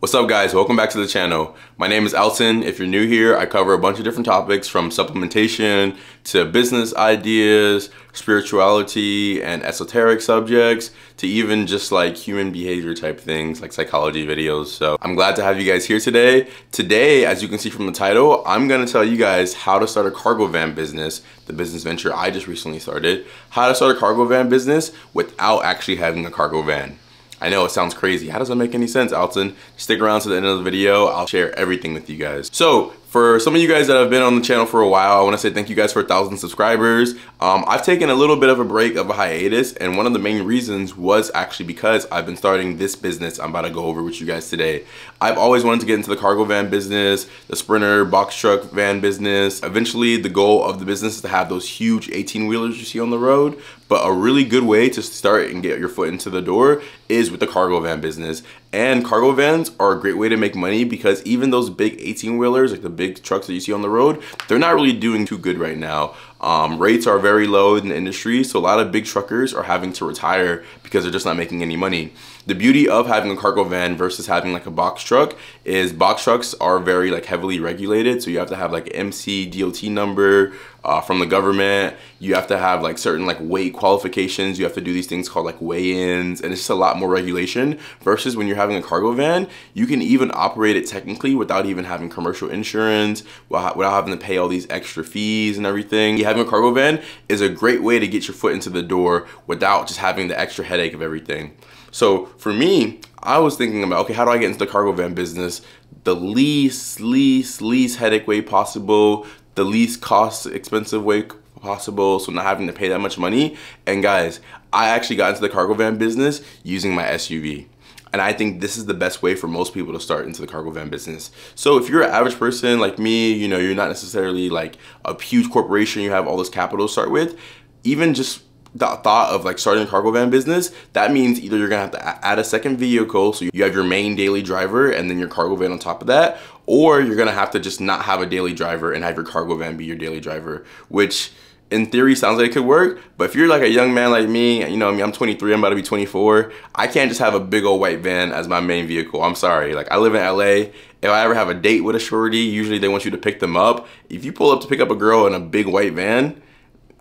What's up guys, welcome back to the channel. My name is Alton. If you're new here, I cover a bunch of different topics from supplementation to business ideas, spirituality and esoteric subjects to even just like human behavior type things like psychology videos. So I'm glad to have you guys here today. Today, as you can see from the title, I'm gonna tell you guys how to start a cargo van business, the business venture I just recently started, how to start a cargo van business without actually having a cargo van. I know it sounds crazy. How does that make any sense, Alton? Stick around to the end of the video. I'll share everything with you guys. So for some of you guys that have been on the channel for a while, I want to say thank you guys for a thousand subscribers. Um, I've taken a little bit of a break of a hiatus, and one of the main reasons was actually because I've been starting this business I'm about to go over with you guys today. I've always wanted to get into the cargo van business, the sprinter, box truck van business. Eventually, the goal of the business is to have those huge 18-wheelers you see on the road, but a really good way to start and get your foot into the door is with the cargo van business. And cargo vans are a great way to make money because even those big 18 wheelers, like the big trucks that you see on the road, they're not really doing too good right now. Um, rates are very low in the industry, so a lot of big truckers are having to retire because they're just not making any money. The beauty of having a cargo van versus having like a box truck is box trucks are very like heavily regulated, so you have to have like MC DOT number uh, from the government. You have to have like certain like weight qualifications. You have to do these things called like weigh-ins, and it's just a lot more regulation. Versus when you're having a cargo van, you can even operate it technically without even having commercial insurance, without having to pay all these extra fees and everything. You having a cargo van is a great way to get your foot into the door without just having the extra headache of everything. So for me, I was thinking about, okay, how do I get into the cargo van business the least, least, least headache way possible, the least cost expensive way possible, so not having to pay that much money. And guys, I actually got into the cargo van business using my SUV. And I think this is the best way for most people to start into the cargo van business. So if you're an average person like me, you know, you're not necessarily like a huge corporation, you have all this capital to start with, even just the thought of like starting a cargo van business, that means either you're gonna have to add a second vehicle, so you have your main daily driver and then your cargo van on top of that, or you're gonna have to just not have a daily driver and have your cargo van be your daily driver, which in theory sounds like it could work, but if you're like a young man like me, you know, I mean, I'm 23, I'm about to be 24, I can't just have a big old white van as my main vehicle. I'm sorry. Like I live in LA. If I ever have a date with a shorty, usually they want you to pick them up. If you pull up to pick up a girl in a big white van,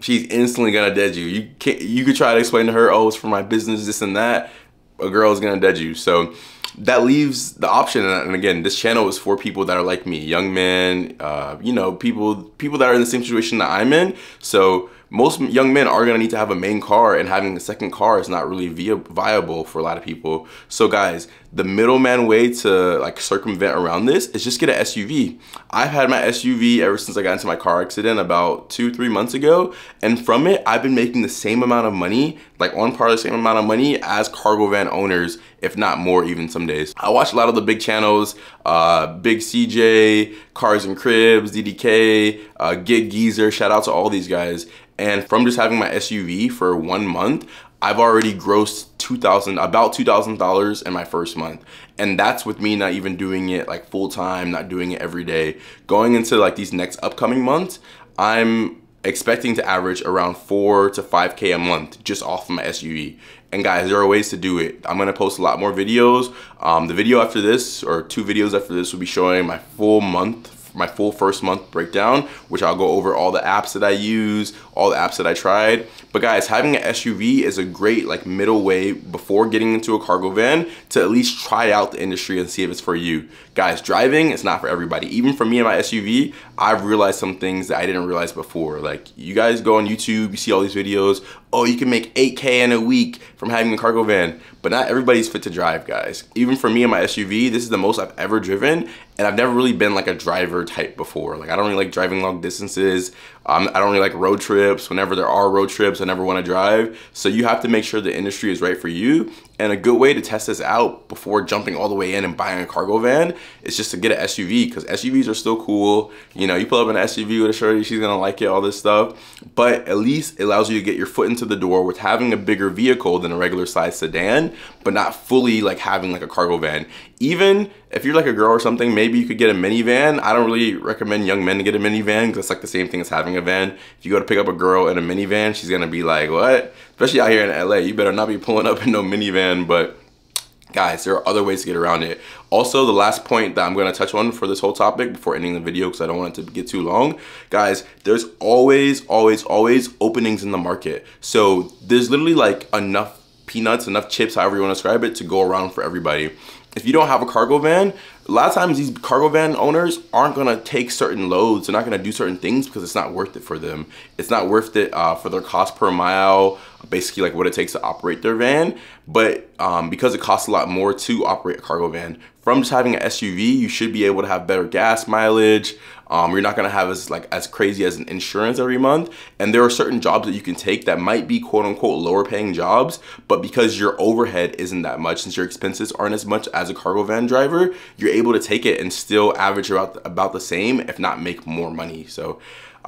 she's instantly gonna dead you. You can't, you could try to explain to her, oh, it's for my business, this and that. A girl's gonna dead you. So that leaves the option and again this channel is for people that are like me young men uh, you know people people that are in the same situation that i'm in so most young men are gonna need to have a main car and having a second car is not really via, viable for a lot of people. So guys, the middleman way to like circumvent around this is just get an SUV. I've had my SUV ever since I got into my car accident about two, three months ago. And from it, I've been making the same amount of money, like on par the same amount of money as cargo van owners, if not more even some days. I watch a lot of the big channels, uh, Big CJ, Cars and Cribs, DDK, uh, Gig Geezer, shout out to all these guys and from just having my SUV for one month, I've already grossed 2000 about $2,000 in my first month. And that's with me not even doing it like full time, not doing it every day. Going into like these next upcoming months, I'm expecting to average around four to 5K a month just off of my SUV. And guys, there are ways to do it. I'm gonna post a lot more videos. Um, the video after this or two videos after this will be showing my full month my full first month breakdown, which I'll go over all the apps that I use, all the apps that I tried. But guys, having an SUV is a great like middle way before getting into a cargo van to at least try out the industry and see if it's for you. Guys, driving is not for everybody. Even for me and my SUV, I've realized some things that I didn't realize before. Like you guys go on YouTube, you see all these videos, oh, you can make 8K in a week from having a cargo van, but not everybody's fit to drive, guys. Even for me and my SUV, this is the most I've ever driven and I've never really been like a driver type before. Like I don't really like driving long distances um, I don't really like road trips. Whenever there are road trips, I never want to drive. So you have to make sure the industry is right for you. And a good way to test this out before jumping all the way in and buying a cargo van is just to get an SUV because SUVs are still cool. You know, you pull up an SUV with a shorty, she's gonna like it, all this stuff. But at least it allows you to get your foot into the door with having a bigger vehicle than a regular size sedan, but not fully like having like a cargo van. Even if you're like a girl or something, maybe you could get a minivan. I don't really recommend young men to get a minivan because it's like the same thing as having a van. If you go to pick up a girl in a minivan, she's gonna be like, what? Especially out here in LA, you better not be pulling up in no minivan, but guys, there are other ways to get around it. Also, the last point that I'm gonna touch on for this whole topic before ending the video because I don't want it to get too long. Guys, there's always, always, always openings in the market. So there's literally like enough peanuts, enough chips, however you wanna describe it, to go around for everybody. If you don't have a cargo van, a lot of times these cargo van owners aren't gonna take certain loads. They're not gonna do certain things because it's not worth it for them. It's not worth it uh, for their cost per mile, basically like what it takes to operate their van. But um, because it costs a lot more to operate a cargo van, from just having an SUV, you should be able to have better gas mileage, um, you're not gonna have as like as crazy as an insurance every month. And there are certain jobs that you can take that might be quote unquote lower paying jobs, but because your overhead isn't that much, since your expenses aren't as much as a cargo van driver, you're able to take it and still average about about the same, if not make more money. So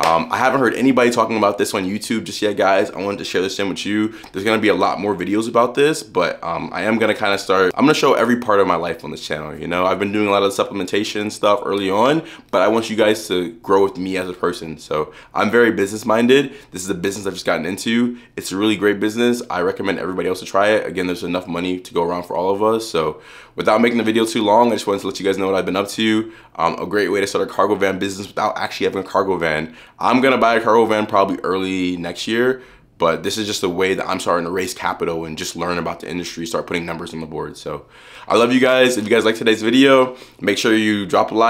um, I haven't heard anybody talking about this on YouTube just yet, guys. I wanted to share this in with you. There's gonna be a lot more videos about this, but um, I am gonna kind of start, I'm gonna show every part of my life on this channel, you know? I've been doing a lot of supplementation stuff early on, but I want you guys to grow with me as a person. So I'm very business minded. This is a business I've just gotten into. It's a really great business. I recommend everybody else to try it. Again, there's enough money to go around for all of us. So without making the video too long, I just wanted to let you guys know what I've been up to. Um, a great way to start a cargo van business without actually having a cargo van. I'm gonna buy a cargo van probably early next year, but this is just the way that I'm starting to raise capital and just learn about the industry, start putting numbers on the board. So I love you guys. If you guys like today's video, make sure you drop a like.